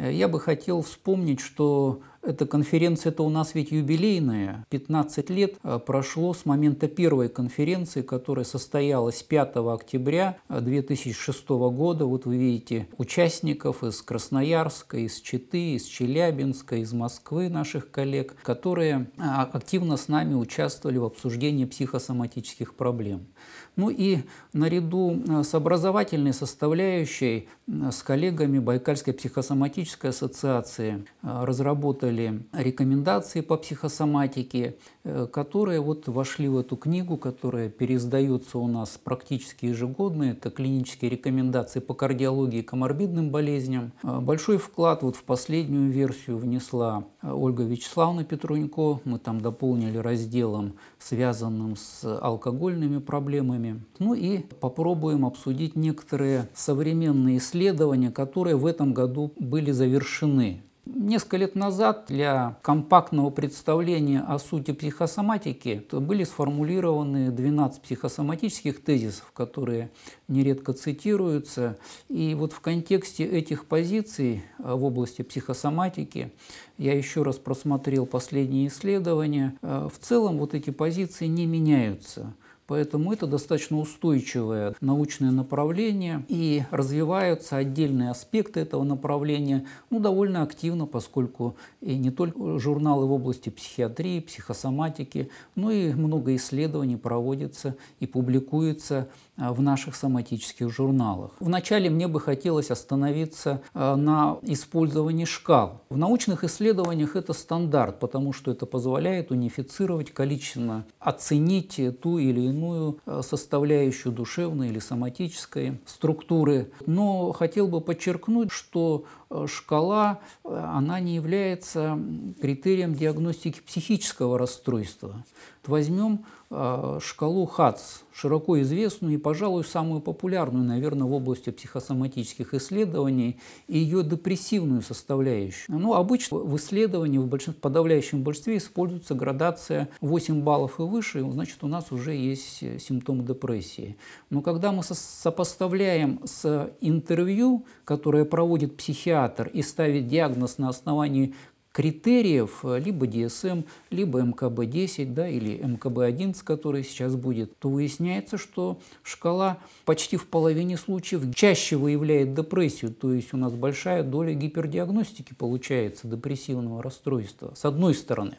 Э, я бы хотел вспомнить, что эта конференция-то у нас ведь юбилейная. 15 лет э, прошло с момента первой конференции, которая состоялась 5 октября 2006 э, года. Вот вы видите участников из Красноярска, из Читы, из Челябинска, из Москвы наших коллег, которые э, активно с нами участвовали в обсуждении психосоматических проблем. Ну и наряду с образовательной составляющей с коллегами Байкальской психосоматической ассоциации разработали составили рекомендации по психосоматике, э, которые вот вошли в эту книгу, которая переиздается у нас практически ежегодно. Это клинические рекомендации по кардиологии и коморбидным болезням. Э, большой вклад вот в последнюю версию внесла э, Ольга Вячеславовна Петрунько. Мы там дополнили разделом, связанным с алкогольными проблемами. Ну и попробуем обсудить некоторые современные исследования, которые в этом году были завершены Несколько лет назад для компактного представления о сути психосоматики были сформулированы 12 психосоматических тезисов, которые нередко цитируются. И вот в контексте этих позиций а, в области психосоматики я еще раз просмотрел последние исследования. А, в целом вот эти позиции не меняются. Поэтому это достаточно устойчивое научное направление, и развиваются отдельные аспекты этого направления ну, довольно активно, поскольку и не только журналы в области психиатрии, психосоматики, но и много исследований проводится и публикуется а, в наших соматических журналах. Вначале мне бы хотелось остановиться а, на использовании шкал. В научных исследованиях это стандарт, потому что это позволяет унифицировать количественно, оценить ту или иную коренную э, составляющую душевной или соматической структуры. Но хотел бы подчеркнуть, что Э, шкала, э, она не является критерием диагностики психического расстройства. Возьмем э, шкалу ХАЦ, широко известную и, пожалуй, самую популярную, наверное, в области психосоматических исследований, и ее депрессивную составляющую. Ну, обычно в исследовании в большин... подавляющем большинстве используется градация 8 баллов и выше, значит, у нас уже есть симптом депрессии. Но когда мы со сопоставляем с интервью, которое проводит психиатр, индикатор и ставить диагноз на основании критериев э, либо DSM, эм, либо МКБ-10 да, или МКБ-11, который сейчас будет, то выясняется, что шкала почти в половине случаев чаще выявляет депрессию, то есть у нас большая доля гипердиагностики получается депрессивного расстройства, с одной стороны.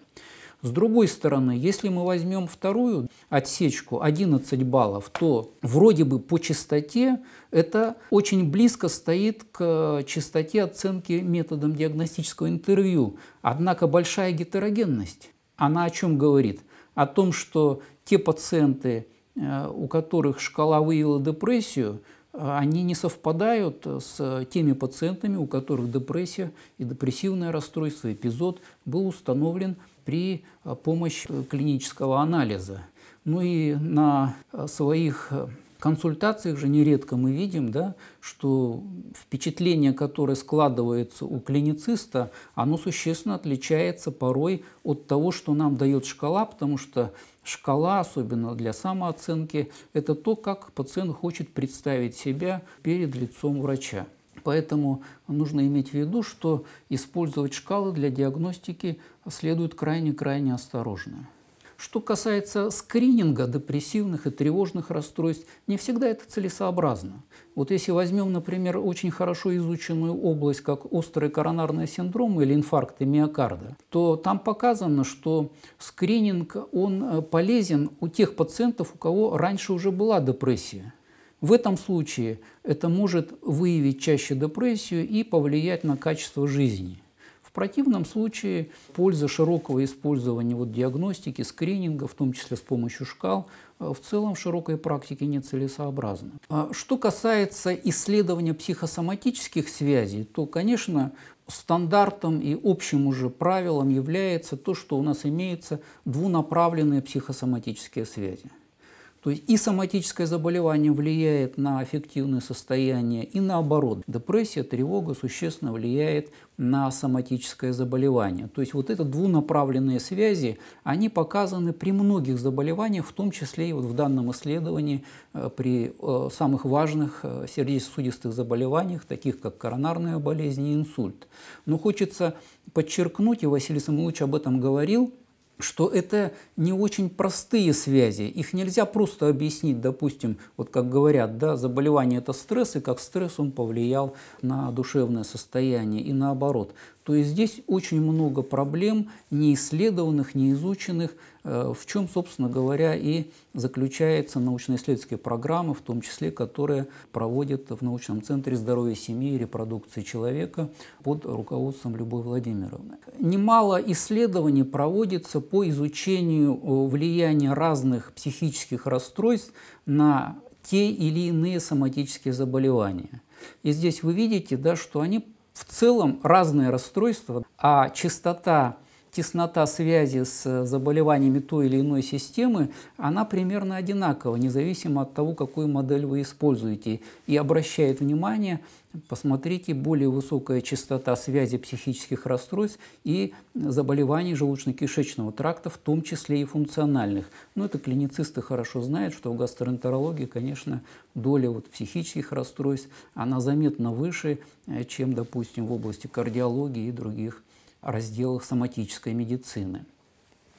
С другой стороны, если мы возьмем вторую отсечку 11 баллов, то вроде бы по частоте это очень близко стоит к э, частоте оценки методом диагностического интервью. Однако большая гетерогенность, она о чем говорит? О том, что те пациенты, э, у которых шкала выявила депрессию, э, они не совпадают с теми пациентами, у которых депрессия и депрессивное расстройство, эпизод был установлен – при э, помощи э, клинического анализа. Ну и на э, своих консультациях же нередко мы видим, да, что впечатление, которое складывается у клинициста, оно существенно отличается порой от того, что нам дает шкала, потому что шкала, особенно для самооценки, это то, как пациент хочет представить себя перед лицом врача. Поэтому нужно иметь в виду, что использовать шкалы для диагностики следует крайне-крайне осторожно. Что касается скрининга депрессивных и тревожных расстройств, не всегда это целесообразно. Вот если возьмем, например, очень хорошо изученную область, как острый коронарный синдром или инфаркты миокарда, то там показано, что скрининг он э, полезен у тех пациентов, у кого раньше уже была депрессия. В этом случае это может выявить чаще депрессию и повлиять на качество жизни. В противном случае польза широкого использования вот диагностики, скрининга, в том числе с помощью шкал, э, в целом в широкой практике нецелесообразна. А что касается исследования психосоматических связей, то, конечно, стандартом и общим уже правилом является то, что у нас имеются двунаправленные психосоматические связи. То есть и соматическое заболевание влияет на аффективное состояние, и наоборот. Депрессия, тревога существенно влияет на соматическое заболевание. То есть вот эти двунаправленные связи, они показаны при многих заболеваниях, в том числе и вот в данном исследовании э, при э, самых важных э, сердечно-судистых заболеваниях, таких как коронарная болезнь и инсульт. Но хочется подчеркнуть, и Василий Самуилович об этом говорил, что это не очень простые связи. Их нельзя просто объяснить, допустим, вот как говорят, да, заболевание – это стресс, и как стресс он повлиял на душевное состояние, и наоборот. То есть здесь очень много проблем неисследованных, неизученных, э, в чем, собственно говоря, и заключается научно-исследовательские программы, в том числе, которые проводят в научном центре здоровья семьи и репродукции человека под руководством Любовь Владимировны. Немало исследований проводится по изучению э, влияния разных психических расстройств на те или иные соматические заболевания. И здесь вы видите, да, что они в целом разные расстройства, а частота теснота связи с э, заболеваниями той или иной системы, она примерно одинакова, независимо от того, какую модель вы используете. И обращает внимание, посмотрите, более высокая частота связи психических расстройств и заболеваний желудочно-кишечного тракта, в том числе и функциональных. Но ну, это клиницисты хорошо знают, что в гастроэнтерологии, конечно, доля вот психических расстройств, она заметно выше, э, чем, допустим, в области кардиологии и других разделах соматической медицины.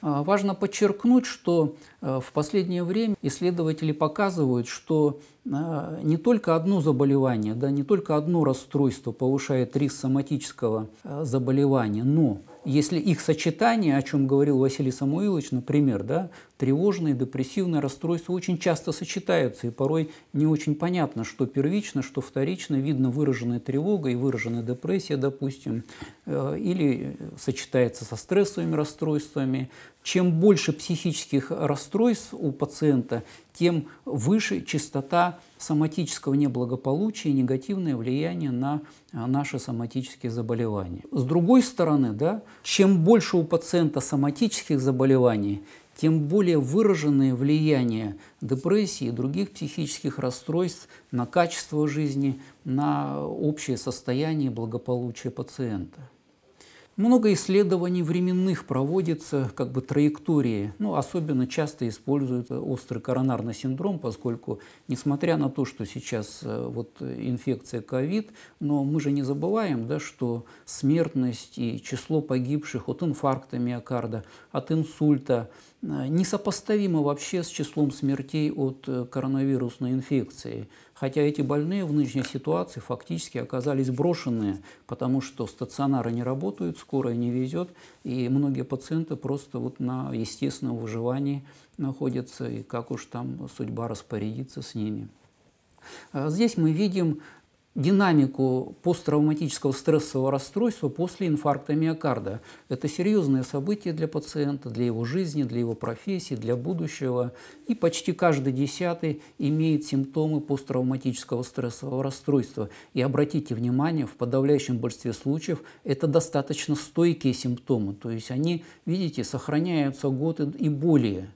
А, важно подчеркнуть, что э, в последнее время исследователи показывают, что э, не только одно заболевание, да, не только одно расстройство повышает риск соматического э, заболевания, но если их сочетание, о чем говорил Василий Самуилович, например, да, тревожные, депрессивные расстройства очень часто сочетаются, и порой не очень понятно, что первично, что вторично, видно выраженная тревога и выраженная депрессия, допустим, э, или сочетается со стрессовыми расстройствами, чем больше психических расстройств у пациента, тем выше частота соматического неблагополучия и негативное влияние на э, наши соматические заболевания. С другой стороны, да, чем больше у пациента соматических заболеваний, тем более выраженное влияние депрессии и других психических расстройств на качество жизни, на общее состояние благополучия пациента. Много исследований временных проводится, как бы траектории. Ну, особенно часто используют острый коронарный синдром, поскольку, несмотря на то, что сейчас э, вот инфекция ковид, но мы же не забываем, да, что смертность и число погибших от инфаркта миокарда, от инсульта, Э, несопоставимо вообще с числом смертей от э, коронавирусной инфекции. Хотя эти больные в нынешней ситуации фактически оказались брошенные, потому что стационары не работают, скорая не везет, и многие пациенты просто вот на естественном выживании находятся, и как уж там судьба распорядится с ними. Э, здесь мы видим динамику посттравматического стрессового расстройства после инфаркта миокарда. Это серьезное событие для пациента, для его жизни, для его профессии, для будущего. И почти каждый десятый имеет симптомы посттравматического стрессового расстройства. И обратите внимание, в подавляющем большинстве случаев это достаточно стойкие симптомы. То есть они, видите, сохраняются год и более.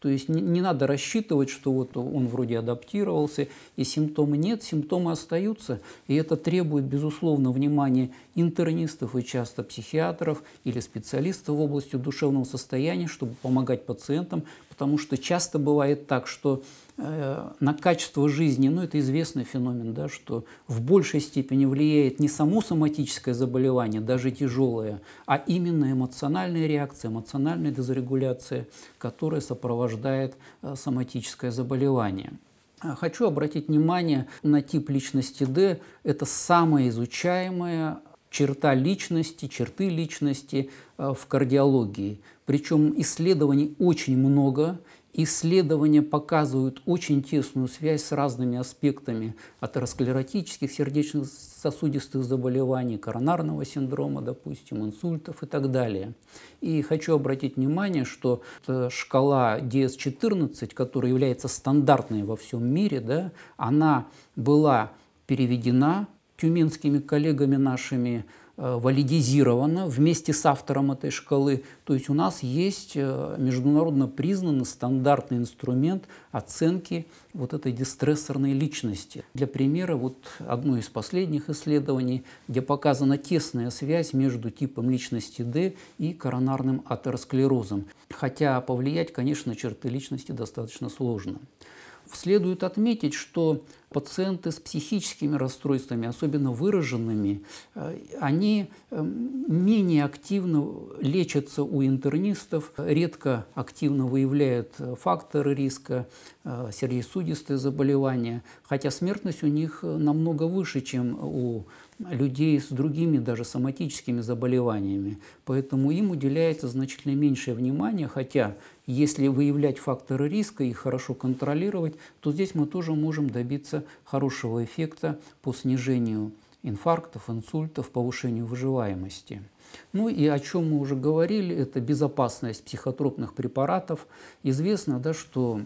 То есть не, не надо рассчитывать, что вот он вроде адаптировался, и симптомы нет, симптомы остаются. И это требует, безусловно, внимания интернистов и часто психиатров или специалистов в области душевного состояния, чтобы помогать пациентам потому что часто бывает так, что э, на качество жизни, ну это известный феномен, да, что в большей степени влияет не само соматическое заболевание, даже тяжелое, а именно эмоциональная реакция, эмоциональная дезрегуляция, которая сопровождает э, соматическое заболевание. Э, хочу обратить внимание на тип личности D. Это самая изучаемая черта личности, черты личности в кардиологии. Причем исследований очень много. Исследования показывают очень тесную связь с разными аспектами атеросклеротических, сердечно-сосудистых заболеваний, коронарного синдрома, допустим, инсультов и так далее. И хочу обратить внимание, что шкала DS-14, которая является стандартной во всем мире, да, она была переведена тюменскими коллегами нашими Э, валидизировано вместе с автором этой шкалы. То есть у нас есть э, международно признанный стандартный инструмент оценки вот этой дистрессорной личности. Для примера, вот одно из последних исследований, где показана тесная связь между типом личности D и коронарным атеросклерозом. Хотя повлиять, конечно, черты личности достаточно сложно. Следует отметить, что пациенты с психическими расстройствами, особенно выраженными, э, они э, менее активно лечатся у интернистов, редко активно выявляют э, факторы риска, сердечно-судистые заболевания, хотя смертность у них намного выше, чем у людей с другими даже соматическими заболеваниями. Поэтому им уделяется значительно меньшее внимание, хотя если выявлять факторы риска и хорошо контролировать, то здесь мы тоже можем добиться добиться хорошего эффекта по снижению инфарктов, инсультов, повышению выживаемости. Ну и о чем мы уже говорили, это безопасность психотропных препаратов. Известно, да, что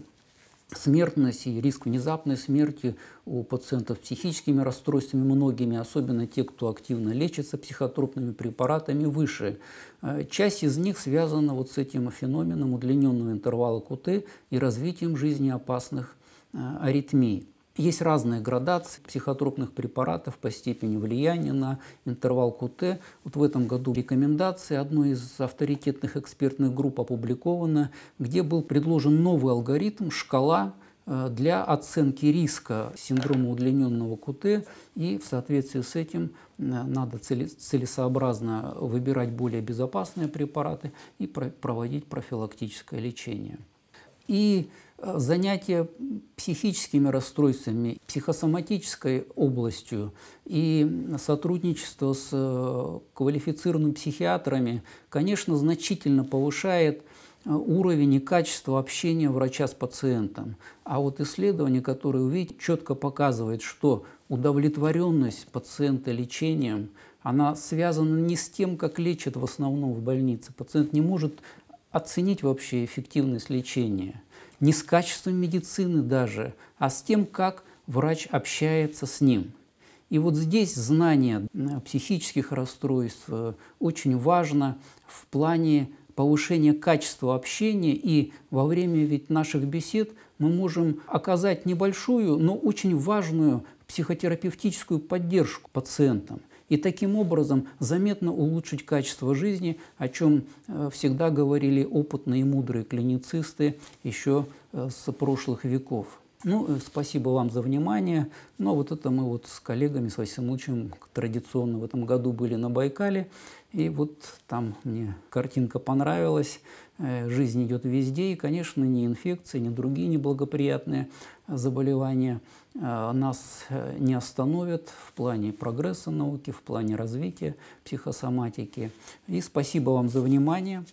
смертность и риск внезапной смерти у пациентов с психическими расстройствами многими, особенно те, кто активно лечится психотропными препаратами, выше. Э, часть из них связана вот с этим феноменом удлиненного интервала КУТ и развитием жизнеопасных э, аритмий. Есть разные градации психотропных препаратов по степени влияния на интервал КУТ. Вот в этом году рекомендации одной из авторитетных экспертных групп опубликованы, где был предложен новый алгоритм «Шкала» э, для оценки риска синдрома удлиненного КУТ, и в соответствии с этим э, надо целесообразно выбирать более безопасные препараты и проводить профилактическое лечение и э, занятия психическими расстройствами, психосоматической областью и сотрудничество с э, квалифицированными психиатрами, конечно, значительно повышает э, уровень и качество общения врача с пациентом. А вот исследование, которое увидите, четко показывает, что удовлетворенность пациента лечением она связана не с тем, как лечат в основном в больнице. Пациент не может оценить вообще эффективность лечения. Не с качеством медицины даже, а с тем, как врач общается с ним. И вот здесь знание психических расстройств э, очень важно в плане повышения качества общения. И во время ведь наших бесед мы можем оказать небольшую, но очень важную психотерапевтическую поддержку пациентам и таким образом заметно улучшить качество жизни, о чем э, всегда говорили опытные и мудрые клиницисты еще э, с прошлых веков. Ну, э, спасибо вам за внимание. Ну, а вот это мы вот с коллегами, с Василием Лучем традиционно в этом году были на Байкале. И вот там мне картинка понравилась. Э, жизнь идет везде, и, конечно, ни инфекции, ни другие неблагоприятные заболевания э, нас не остановят в плане прогресса науки, в плане развития психосоматики. И спасибо вам за внимание.